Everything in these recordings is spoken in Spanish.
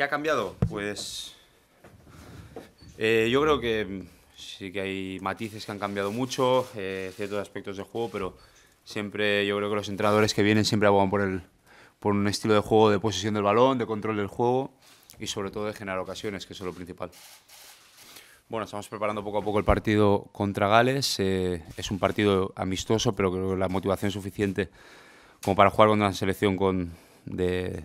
¿Qué ha cambiado? Pues eh, yo creo que sí que hay matices que han cambiado mucho, eh, ciertos aspectos de juego, pero siempre yo creo que los entrenadores que vienen siempre abogan por, el, por un estilo de juego de posesión del balón, de control del juego y sobre todo de generar ocasiones, que es lo principal. Bueno, estamos preparando poco a poco el partido contra Gales. Eh, es un partido amistoso, pero creo que la motivación suficiente como para jugar con una selección con, de,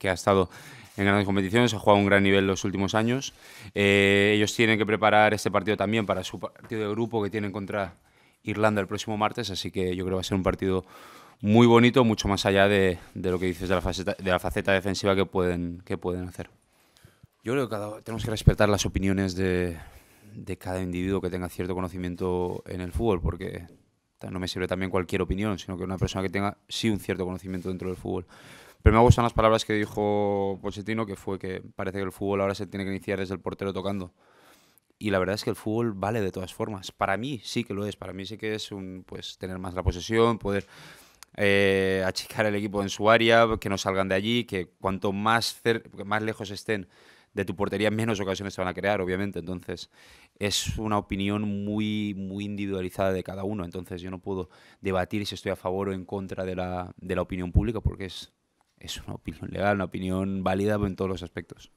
que, ha estado en grandes competiciones, ha jugado a un gran nivel los últimos años. Eh, ellos tienen que preparar este partido también para su partido de grupo que tienen contra Irlanda el próximo martes, así que yo creo que va a ser un partido muy bonito, mucho más allá de, lo que dices de la faceta, de la faceta defensiva que pueden, que pueden hacer. Yo creo que tenemos que respetar las opiniones de cada individuo que tenga cierto conocimiento en el fútbol, porque no me sirve también cualquier opinión, sino que una persona que tenga sí un cierto conocimiento dentro del fútbol. Pero me gustan las palabras que dijo Pochettino, que fue que parece que el fútbol ahora se tiene que iniciar desde el portero tocando. Y la verdad es que el fútbol vale de todas formas. Para mí sí que lo es. Para mí sí que es un, pues, tener más la posesión, poder eh, achicar el equipo en su área, que no salgan de allí, que cuanto más, más lejos estén de tu portería menos ocasiones se van a crear, obviamente. Entonces, es una opinión muy, muy individualizada de cada uno. Entonces, yo no puedo debatir si estoy a favor o en contra de la, de la opinión pública porque es, es una opinión legal, una opinión válida en todos los aspectos.